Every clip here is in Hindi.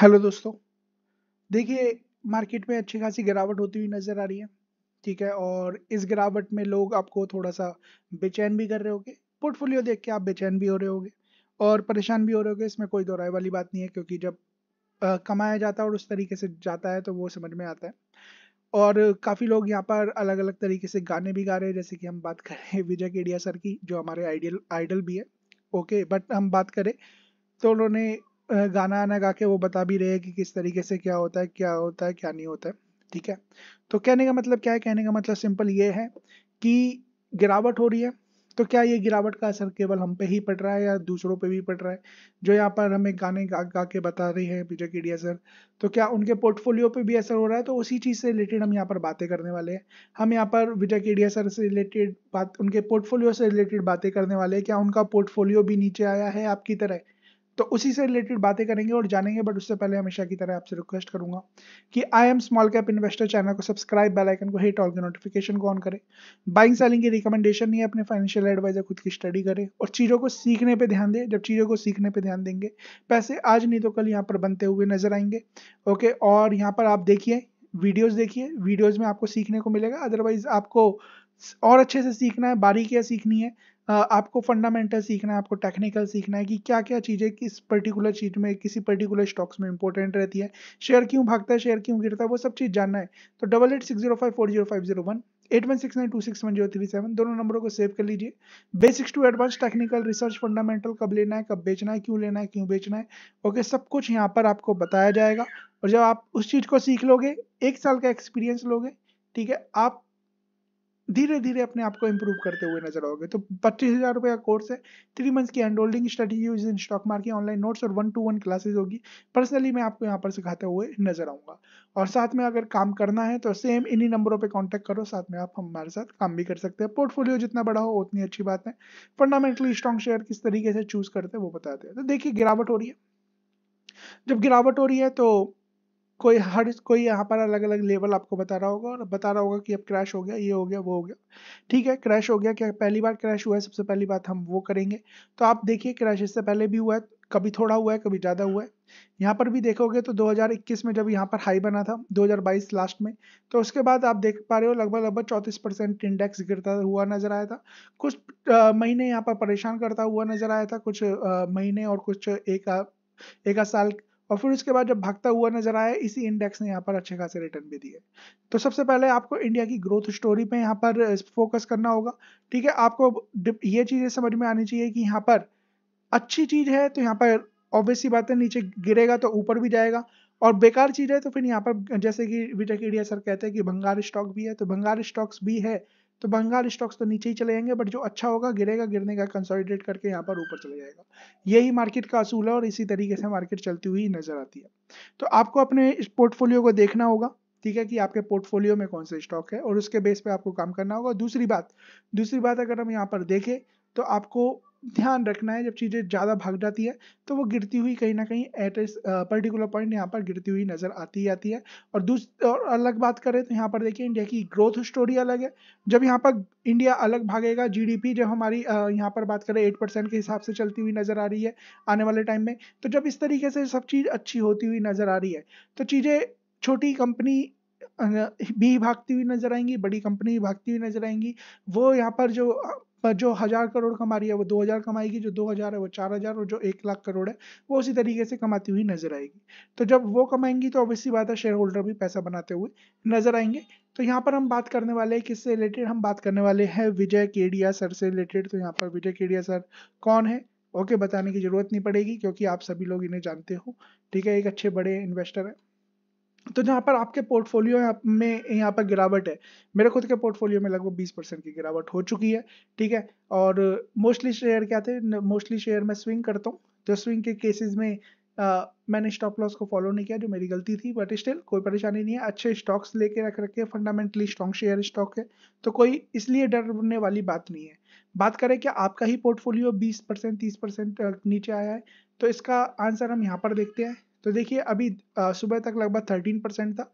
हेलो दोस्तों देखिए मार्केट में अच्छी खासी गिरावट होती हुई नज़र आ रही है ठीक है और इस गिरावट में लोग आपको थोड़ा सा बेचैन भी कर रहे होगे पोर्टफोलियो देख के आप बेचैन भी हो रहे होगे और परेशान भी हो रहे होगे इसमें कोई दोहराई वाली बात नहीं है क्योंकि जब आ, कमाया जाता है और उस तरीके से जाता है तो वो समझ में आता है और काफ़ी लोग यहाँ पर अलग अलग तरीके से गाने भी गा रहे हैं जैसे कि हम बात करें विजय केडिया सर की जो हमारे आइडियल आइडल भी है ओके बट हम बात करें तो उन्होंने गाना आना गा के वो बता भी रहे हैं कि किस तरीके से क्या होता है क्या होता है क्या नहीं होता है ठीक है तो कहने का मतलब क्या है कहने का मतलब सिंपल ये है कि गिरावट हो रही है तो क्या ये गिरावट का असर केवल हम पे ही पड़ रहा है या दूसरों पे भी पड़ रहा है जो यहाँ पर हमें गाने गा गा के बता रहे हैं विजय केडिया सर तो क्या उनके पोर्टफोलियो पे भी असर हो रहा है तो उसी चीज़ से रिलेटेड हम यहाँ पर बातें करने वाले हैं हम यहाँ पर विजय केडिया सर से रिलेटेड बात उनके पोर्टफोलियो से रिलेटेड बातें करने वाले हैं क्या उनका पोर्टफोलियो भी नीचे आया है आपकी तरह तो उसी से रिलेटेड बातें करेंगे और जानेंगे बट उससे पहले हमेशा की तरह आपसे रिक्वेस्ट करूंगा कि I am small cap investor channel को सब्सक्राइब बेल आइकन को हिट ऑल के नोटिफिकेशन को ऑन करें बाइंग सेलिंग की रिकमेंडेशन नहीं है अपने फाइनेंशियल एडवाइजर खुद की स्टडी करें और चीज़ों को सीखने पर ध्यान दें जब चीज़ों को सीखने पर ध्यान देंगे पैसे आज नहीं तो कल यहाँ पर बनते हुए नजर आएंगे ओके और यहाँ पर आप देखिए वीडियोज देखिए वीडियोज में आपको सीखने को मिलेगा अदरवाइज आपको और अच्छे से सीखना है बारीकियाँ सीखनी है आपको फंडामेंटल सीखना है आपको टेक्निकल सीखना है कि क्या क्या चीज़ें किस पर्टिकुलर चीज़ में किसी पर्टिकुलर स्टॉक्स में इंपॉर्टेंट रहती है शेयर क्यों भागता है शेयर क्यों गिरता है वो सब चीज़ जानना है तो double eight six zero five four zero five zero one eight one six nine two six one zero three seven दोनों नंबरों को सेव कर लीजिए basics to advance technical research fundamental कब लेना है कब बेचना है क्यों लेना है क्यों बेचना है ओके सब कुछ यहाँ पर आपको बताया जाएगा और जब आप उस चीज़ को सीख लोगे एक साल का एक्सपीरियंस लोगे ठीक है आप धीरे धीरे अपने आप को इम्प्रूव करते हुए नजर आओगे तो पच्चीस हजार रुपये का कोर्स है थ्री मंथ्स की hand holding study use in stock market online notes और वन टू वन क्लासेज होगी पर्सनली मैं आपको यहाँ पर सिखाते हुए नजर आऊंगा और साथ में अगर काम करना है तो सेम इन्हीं नंबरों पर कॉन्टेक्ट करो साथ में आप हमारे साथ काम भी कर सकते हैं पोर्टफोलियो जितना बड़ा हो उतनी अच्छी बात है फंडामेंटली स्ट्रॉन्ग शेयर किस तरीके से चूज करते हैं वो बताते हैं तो देखिए गिरावट हो रही है जब गिरावट हो रही है तो कोई हर कोई यहाँ पर अलग अलग लेवल आपको बता रहा होगा और बता रहा होगा कि अब क्रैश हो गया ये हो गया वो हो गया ठीक है क्रैश हो गया क्या पहली बार क्रैश हुआ है सबसे पहली बात हम वो करेंगे तो आप देखिए क्रैश इससे पहले भी हुआ है कभी थोड़ा हुआ है कभी ज़्यादा हुआ है यहाँ पर भी देखोगे तो 2021 में जब यहाँ पर हाई बना था 2022 लास्ट में तो उसके बाद आप देख पा रहे हो लगभग लगभग चौंतीस परसेंट इंडेक्स गिरता हुआ नजर आया था कुछ महीने यहाँ पर परेशान करता हुआ नजर आया था कुछ महीने और कुछ एक एक साल और फिर उसके बाद जब भागता हुआ नजर आया इसी इंडेक्स ने यहाँ पर अच्छे खासे रिटर्न भी दिए तो सबसे पहले आपको इंडिया की ग्रोथ स्टोरी पे यहाँ पर फोकस करना होगा ठीक है आपको ये चीज़ें समझ में आनी चाहिए कि यहाँ पर अच्छी चीज़ है तो यहाँ पर ऑब्वियसली बात है नीचे गिरेगा तो ऊपर भी जाएगा और बेकार चीज़ है तो फिर यहाँ पर जैसे कि विटेक इंडिया सर कहते हैं कि भंगार स्टॉक भी है तो भंगार स्टॉक्स भी है तो बंगाल स्टॉक्स तो नीचे ही चले जाएंगे बट जो अच्छा होगा गिरेगा गिरने का कंसोलिडेट करके यहाँ पर ऊपर चले जाएगा यही मार्केट का असूल है और इसी तरीके से मार्केट चलती हुई नजर आती है तो आपको अपने इस पोर्टफोलियो को देखना होगा ठीक है कि आपके पोर्टफोलियो में कौन से स्टॉक है और उसके बेस पे आपको काम करना होगा दूसरी बात दूसरी बात अगर हम यहाँ पर देखें तो आपको ध्यान रखना है जब चीज़ें ज़्यादा भाग जाती है तो वो गिरती हुई कहीं ना कहीं एट ए पर्टिकुलर पॉइंट यहाँ पर गिरती हुई नज़र आती ही आती है और दूस और अलग बात करें तो यहाँ पर देखिए इंडिया की ग्रोथ स्टोरी अलग है जब यहाँ पर इंडिया अलग भागेगा जीडीपी जब हमारी यहाँ पर बात करें एट परसेंट के हिसाब से चलती हुई नज़र आ रही है आने वाले टाइम में तो जब इस तरीके से सब चीज़ अच्छी होती हुई नज़र आ रही है तो चीज़ें छोटी कंपनी भी भागती हुई नजर आएंगी बड़ी कंपनी भागती हुई नजर आएंगी वो यहाँ पर जो जो हज़ार करोड़ कमा रही है वो दो हज़ार कमाएगी जो दो हज़ार है वो चार हज़ार और जो एक लाख करोड़ है वो उसी तरीके से कमाती हुई नज़र आएगी तो जब वो कमाएंगी तो ऑब्वियसली बात है शेयर होल्डर भी पैसा बनाते हुए नज़र आएंगे तो यहाँ पर हम बात करने वाले हैं किससे रिलेटेड हम बात करने वाले हैं विजय केडिया सर से रिलेटेड तो यहाँ पर विजय केडिया सर कौन है ओके बताने की ज़रूरत नहीं पड़ेगी क्योंकि आप सभी लोग इन्हें जानते हो ठीक है एक अच्छे बड़े इन्वेस्टर हैं तो जहाँ पर आपके पोर्टफोलियो में यहाँ पर गिरावट है मेरे खुद के पोर्टफोलियो में लगभग बीस परसेंट की गिरावट हो चुकी है ठीक है और मोस्टली शेयर क्या थे मोस्टली शेयर मैं स्विंग करता हूँ तो स्विंग के केसेस में आ, मैंने स्टॉप लॉस को फॉलो नहीं किया जो मेरी गलती थी बट स्टिल कोई परेशानी नहीं है अच्छे स्टॉक्स लेके रख रखे फंडामेंटली स्ट्रॉन्ग शेयर स्टॉक है तो कोई इसलिए डरने वाली बात नहीं है बात करें कि आपका ही पोर्टफोलियो बीस परसेंट तीस परसेंट नीचे आया है तो इसका आंसर हम यहाँ पर देखते हैं तो देखिए अभी सुबह तक लगभग 13 परसेंट था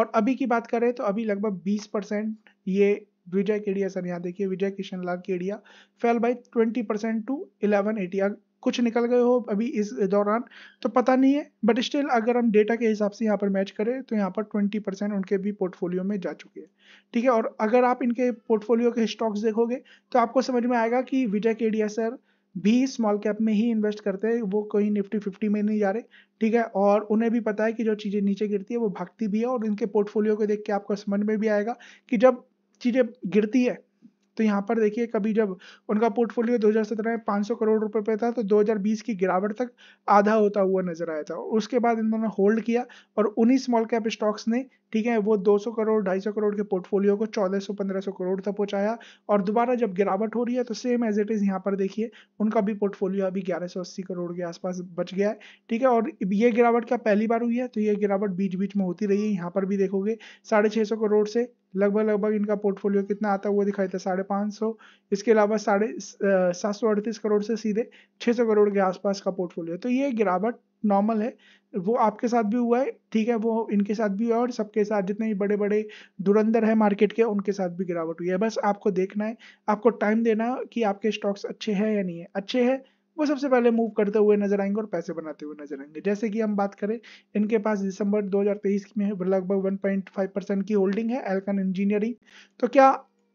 और अभी की बात करें तो अभी लगभग 20 परसेंट ये विजय केडिया सर यहाँ देखिए Vijay Kishan Lal Kedia fell by 20 percent to eleven eighty कुछ निकल गए हो अभी इस दौरान तो पता नहीं है बट स्टिल अगर हम डेटा के हिसाब से यहाँ पर मैच करें तो यहाँ पर ट्वेंटी परसेंट उनके भी पोर्टफोलियो में जा चुके हैं ठीक है और अगर आप इनके पोर्टफोलियो के स्टॉक्स देखोगे तो आपको समझ में आएगा कि विजय केडिया सर भी स्मॉल कैप में ही इन्वेस्ट करते हैं वो कोई निफ्टी फिफ्टी में नहीं जा रहे ठीक है और उन्हें भी पता है कि जो चीज़ें नीचे गिरती है वो भागती भी है और इनके पोर्टफोलियो को देख के आपको समझ में भी आएगा कि जब चीज़ें गिरती है तो यहाँ पर देखिए कभी जब उनका पोर्टफोलियो 2017 में 500 करोड़ रुपए पे था तो 2020 की गिरावट तक आधा होता हुआ नजर आया था उसके बाद इन्होंने होल्ड किया और उन्हीं स्मॉल कैप स्टॉक्स ने ठीक है वो 200 करोड़ 250 करोड़ के पोर्टफोलियो को 1400 1500 करोड़ तक पहुंचाया और दोबारा जब गिरावट हो रही है तो सेम एज इट इज़ यहाँ पर देखिए उनका भी पोर्टफोलियो अभी ग्यारह करोड़ के आसपास बच गया है ठीक है और ये गिरावट क्या पहली बार हुई है तो ये गिरावट बीच बीच में होती रही है यहाँ पर भी देखोगे साढ़े करोड़ से लगभग लगभग इनका पोर्टफोलियो कितना आता हुआ दिखाई है साढ़े पाँच सौ इसके अलावा साढ़े सात सौ अड़तीस करोड़ से सीधे छः सौ करोड़ के आसपास का पोर्टफोलियो तो ये गिरावट नॉर्मल है वो आपके साथ भी हुआ है ठीक है वो इनके साथ भी हुआ है और सबके साथ जितने भी बड़े बड़े दुरंधर है मार्केट के उनके साथ भी गिरावट हुई है बस आपको देखना है आपको टाइम देना है कि आपके स्टॉक्स अच्छे हैं या नहीं है अच्छे हैं वो सबसे पहले मूव करते हुए नजर आएंगे और पैसे बनाते हुए नजर आएंगे जैसे कि हम बात करें इनके पास दिसंबर 2023 में लगभग 1.5 परसेंट की होल्डिंग है एल्कन इंजीनियरिंग तो क्या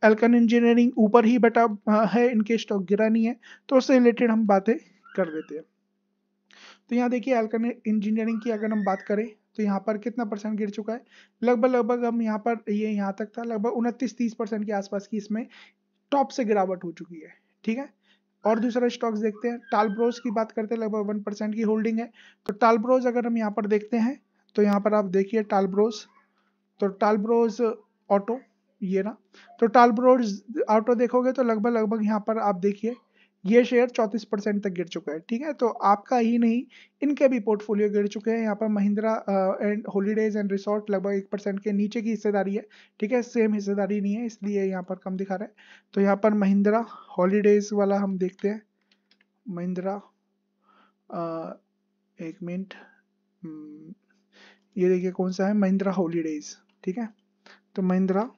एल्कन इंजीनियरिंग ऊपर ही बैठा हाँ, है इनके स्टॉक गिरा नहीं है तो उससे रिलेटेड हम बातें कर देते हैं तो यहाँ देखिए एल्कन इंजीनियरिंग की अगर हम बात करें तो यहाँ पर कितना परसेंट गिर चुका है लगभग लगभग हम यहाँ पर ये यह यहाँ तक था लगभग उनतीस तीस परसेंट के आसपास की इसमें टॉप से गिरावट हो चुकी है ठीक है और दूसरा स्टॉक्स देखते हैं टालब्रोज की बात करते हैं लगभग वन परसेंट की होल्डिंग है तो टालब्रोज अगर हम यहाँ पर देखते हैं तो यहाँ पर आप देखिए टालब्रोज तो टालब्रोज ऑटो ये ना तो टालब्रोज ऑटो देखोगे तो लगभग लगभग यहाँ पर आप देखिए ये शेयर 34 परसेंट तक गिर चुका है ठीक है तो आपका ही नहीं इनके भी पोर्टफोलियो गिर चुके हैं यहाँ पर Mahindra and holidays and resort लगभग एक परसेंट के नीचे की हिस्सेदारी है ठीक है सेम हिस्सेदारी नहीं है इसलिए यहाँ पर कम दिखा रहा है तो यहाँ पर महिंद्रा हॉलीडेज वाला हम देखते हैं महिंद्रा uh, एक मिनट हम्म, ये देखिए कौन सा है महिंद्रा हॉलीडेज ठीक है तो महिंद्रा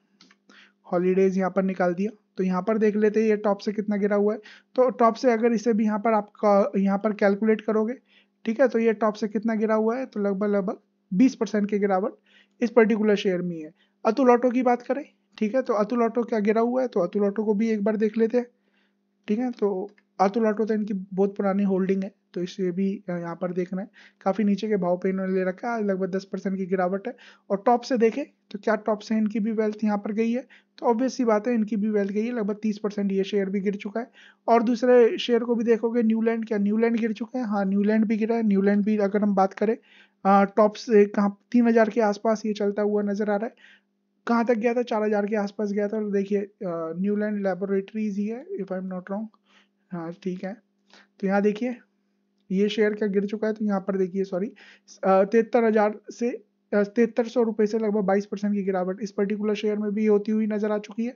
हॉलीडेज यहाँ पर निकाल दिया तो यहाँ पर देख लेते हैं ये टॉप से कितना गिरा हुआ है तो टॉप से अगर इसे भी यहाँ पर आप यहाँ पर कैलकुलेट करोगे ठीक है तो ये टॉप से कितना गिरा हुआ है तो लगभग लगभग बीस परसेंट की गिरावट इस पर्टिकुलर शेयर में है अतुल ऑटो की बात करें ठीक है तो अतुल ऑटो क्या गिरा हुआ है तो अतुल ऑटो को भी एक बार देख लेते हैं ठीक है तो अतुल ऑटो तो इनकी बहुत पुरानी होल्डिंग है तो इसे भी यहाँ पर देखना है काफ़ी नीचे के भाव पे इन्होंने ले रखा है लगभग दस परसेंट की गिरावट है और टॉप से देखें तो क्या टॉप से इनकी भी वेल्थ यहाँ पर गई है तो ऑब्वियस बात है इनकी भी वेल्थ गई है लगभग तीस परसेंट ये शेयर भी गिर चुका है और दूसरे शेयर को भी देखोगे न्यूलैंड क्या न्यूलैंड गिर चुका है हाँ न्यूलैंड भी गिरा है न्यूलैंड भी अगर हम बात करें टॉप से कहाँ तीन हज़ार के आसपास ये चलता हुआ नज़र आ रहा है कहाँ तक गया था चार हज़ार के आसपास गया था और देखिए न्यूलैंड लेबोरेटरीज ही है if I am not wrong हाँ ठीक है तो यहाँ देखिए ये शेयर क्या गिर चुका है तो यहाँ पर देखिए सॉरी तिहत्तर हजार से तिहत्तर सौ रुपए से लगभग बाईस परसेंट की गिरावट इस पर्टिकुलर शेयर में भी होती हुई नजर आ चुकी है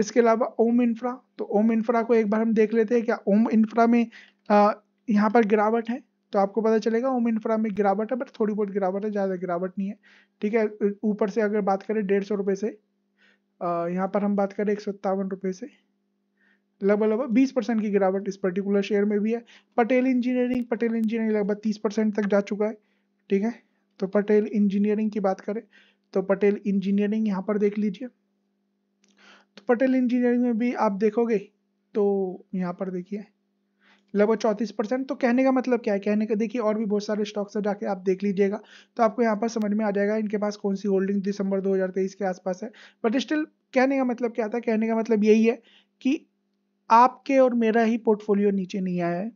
इसके अलावा ओम इंफ्रा तो ओम इंफ्रा को एक बार हम देख लेते हैं क्या ओम इंफ्रा में यहाँ पर गिरावट है तो आपको पता चलेगा ओम इंफ्रा में गिरावट है बट थोड़ी बहुत गिरावट है ज़्यादा गिरावट नहीं है ठीक है ऊपर से अगर बात करें डेढ़ सौ रुपए से यहाँ पर हम बात करें एक सौ सत्तावन से लगभग लगभग बीस परसेंट की गिरावट इस पर्टिकुलर शेयर में भी है पटेल इंजीनियरिंग पटेल इंजीनियरिंग लगभग तीस परसेंट तक जा चुका है ठीक है तो पटेल इंजीनियरिंग की बात करें तो पटेल इंजीनियरिंग यहाँ पर देख लीजिए तो पटेल इंजीनियरिंग में भी आप देखोगे तो यहाँ पर देखिए लगभग चौंतीस परसेंट तो कहने का मतलब क्या है कहने का देखिए और भी बहुत सारे स्टॉक्स है जाके आप देख लीजिएगा तो आपको यहाँ पर समझ में आ जाएगा इनके पास कौन सी होल्डिंग दिसंबर 2023 के आसपास है बट स्टिल कहने का मतलब क्या था कहने का मतलब यही है कि आपके और मेरा ही पोर्टफोलियो नीचे नहीं आया है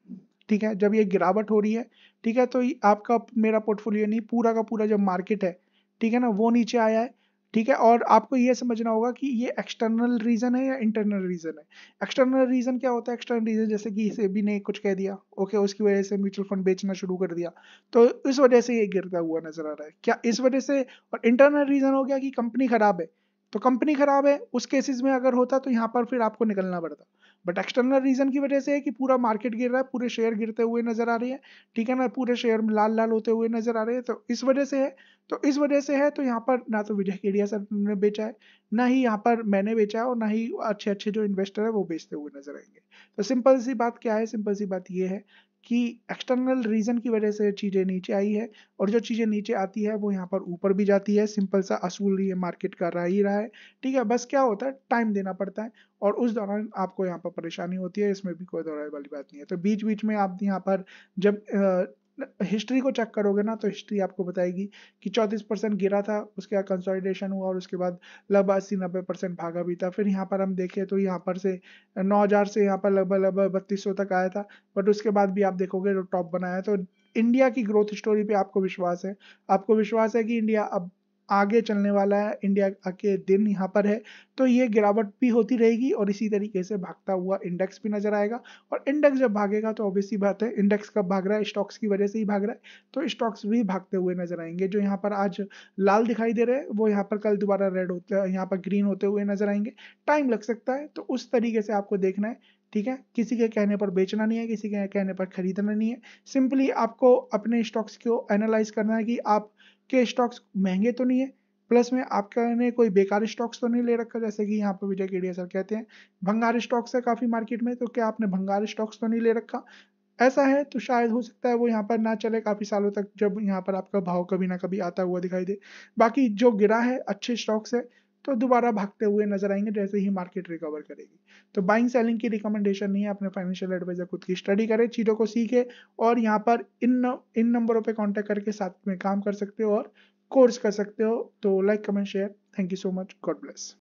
ठीक है जब ये गिरावट हो रही है ठीक है तो आपका मेरा पोर्टफोलियो नहीं पूरा का पूरा जब मार्केट है ठीक है ना वो नीचे आया है ठीक है और आपको ये समझना होगा कि ये एक्सटर्नल रीज़न है या इंटरनल रीज़न है एक्सटर्नल रीज़न क्या होता है एक्सटर्नल रीज़न जैसे कि इसे भी ने कुछ कह दिया ओके उसकी वजह से म्यूचुअल फंड बेचना शुरू कर दिया तो इस वजह से ये गिरता हुआ नज़र आ रहा है क्या इस वजह से और इंटरनल रीज़न हो गया कि कंपनी ख़राब है तो कंपनी खराब है उस केसेस में अगर होता तो यहाँ पर फिर आपको निकलना पड़ता बट एक्सटर्नल रीजन की वजह से है कि पूरा मार्केट गिर रहा है पूरे शेयर गिरते हुए नजर आ रही है ठीक है ना पूरे शेयर में लाल लाल होते हुए नजर आ रहे हैं तो इस वजह से है तो इस वजह से है तो यहाँ पर ना तो विजय केडिया सर ने बेचा है ना ही यहाँ पर मैंने बेचा है और ना ही अच्छे अच्छे जो इन्वेस्टर है वो बेचते हुए नजर आएंगे तो सिंपल सी बात क्या है सिंपल सी बात ये है कि एक्सटर्नल रीज़न की वजह से चीज़ें नीचे आई है और जो चीज़ें नीचे आती है वो यहाँ पर ऊपर भी जाती है सिंपल सा असूल ये मार्केट का रहा ही रहा है ठीक है बस क्या होता है टाइम देना पड़ता है और उस दौरान आपको यहाँ पर परेशानी होती है इसमें भी कोई दोहराई वाली बात नहीं है तो बीच बीच में आप यहाँ पर जब हिस्ट्री को चेक करोगे ना तो हिस्ट्री आपको बताएगी कि चौंतीस परसेंट गिरा था उसके बाद कंसोलिडेशन हुआ और उसके बाद लगभग अस्सी नब्बे परसेंट भागा भी था फिर यहाँ पर हम देखें तो यहाँ पर से नौ हज़ार से यहाँ पर लगभग लगभग बत्तीस सौ तक आया था बट उसके बाद भी आप देखोगे जो तो टॉप बनाया तो इंडिया की ग्रोथ स्टोरी पे आपको विश्वास है आपको विश्वास है कि इंडिया अब आगे चलने वाला इंडिया के दिन यहाँ पर है तो ये गिरावट भी होती रहेगी और इसी तरीके से भागता हुआ इंडेक्स भी नजर आएगा और इंडेक्स जब भागेगा तो ऑब्वियसली बात है इंडेक्स कब भाग रहा है स्टॉक्स की वजह से ही भाग रहा है तो स्टॉक्स भी भागते हुए नजर आएंगे जो यहाँ पर आज लाल दिखाई दे रहे हैं वो यहाँ पर कल दोबारा रेड होते यहाँ पर ग्रीन होते हुए नजर आएंगे टाइम लग सकता है तो उस तरीके से आपको देखना है ठीक है किसी के कहने पर बेचना नहीं है किसी के कहने पर खरीदना नहीं है सिंपली आपको अपने स्टॉक्स को एनालाइज करना है कि आप के स्टॉक्स महंगे तो नहीं है प्लस में आपने कोई बेकार स्टॉक्स तो नहीं ले रखा जैसे कि यहाँ पर विजय केडिया सर कहते हैं भंगार स्टॉक्स है काफ़ी मार्केट में तो क्या आपने भंगार स्टॉक्स तो नहीं ले रखा ऐसा है तो शायद हो सकता है वो यहाँ पर ना चले काफ़ी सालों तक जब यहाँ पर आपका भाव कभी ना कभी आता हुआ दिखाई दे बाकी जो गिरा है अच्छे स्टॉक्स है तो दोबारा भागते हुए नजर आएंगे जैसे तो ही मार्केट रिकवर करेगी तो बाइंग सेलिंग की रिकमेंडेशन नहीं है अपने फाइनेंशियल एडवाइजर खुद की स्टडी करें चीज़ों को सीखे और यहाँ पर इन इन नंबरों पर कॉन्टैक्ट करके साथ में काम कर सकते हो और कोर्स कर सकते हो तो like comment share thank you so much God bless